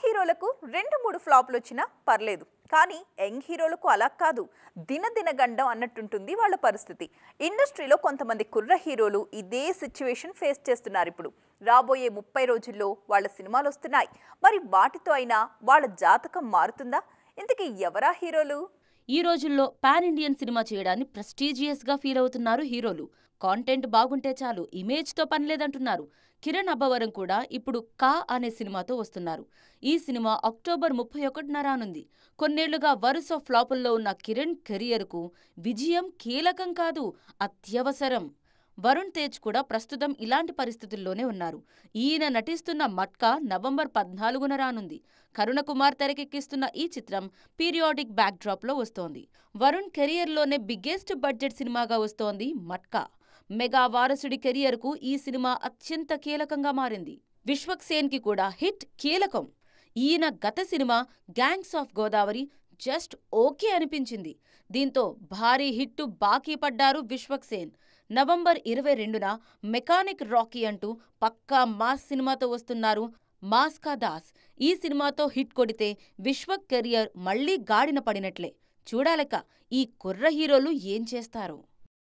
హీరోలకు రెండు మూడు ఫ్లాప్లు వచ్చినా పర్లేదు కానీ యంగ్ హీరోలకు అలా కాదు దినదిన గండం అన్నట్టుంటుంది వాళ్ళ పరిస్థితి ఇండస్ట్రీలో కొంతమంది కుర్ర హీరోలు ఇదే సిచ్యువేషన్ ఫేస్ చేస్తున్నారు ఇప్పుడు రాబోయే ముప్పై రోజుల్లో వాళ్ళ సినిమాలు వస్తున్నాయి మరి వాటితో అయినా వాళ్ళ జాతకం మారుతుందా ఇంతకీ ఎవరా హీరోలు ఈ రోజుల్లో పాన్ ఇండియన్ సినిమా చేయడాన్ని ప్రెస్టీజియస్గా ఫీల్ అవుతున్నారు హీరోలు కాంటెంట్ బాగుంటే చాలు ఇమేజ్తో పనిలేదంటున్నారు కిరణ్ అబ్బవరం కూడా ఇప్పుడు కా అనే సినిమాతో వస్తున్నారు ఈ సినిమా అక్టోబర్ ముప్పై ఒకటిన రానుంది కొన్నేళ్లుగా వరుస ఫ్లాపుల్లో ఉన్న కిరణ్ కెరియర్కు విజయం కీలకం కాదు అత్యవసరం వరుణ్ తేజ్ కూడా ప్రస్తుతం ఇలాంటి పరిస్థితుల్లోనే ఉన్నారు ఈయన నటిస్తున్న మట్కా నవంబర్ పద్నాలుగున రానుంది కరుణ కుమార్ తెరకెక్కిస్తున్న ఈ చిత్రం పీరియాడిక్ బ్యాక్డ్రాప్లో వస్తోంది వరుణ్ కెరియర్లోనే బిగ్గెస్ట్ బడ్జెట్ సినిమాగా వస్తోంది మట్కా మెగా వారసుడి కెరియర్కు ఈ సినిమా అత్యంత కీలకంగా మారింది విశ్వక్ కి కూడా హిట్ కీలకం ఈయన గత సినిమా gangs of Godavari just okay అనిపించింది దీంతో భారీ హిట్టు బాకీ పడ్డారు విశ్వక్ సేన్ నవంబర్ ఇరవై రెండున మెకానిక్ రాకీ అంటూ పక్కా మాస్ సినిమాతో వస్తున్నారు మాస్కా దాస్ ఈ సినిమాతో హిట్ కొడితే విశ్వక్ కెరియర్ మళ్లీ గాడిన పడినట్లే చూడాలక ఈ కుర్ర హీరోలు ఏం చేస్తారు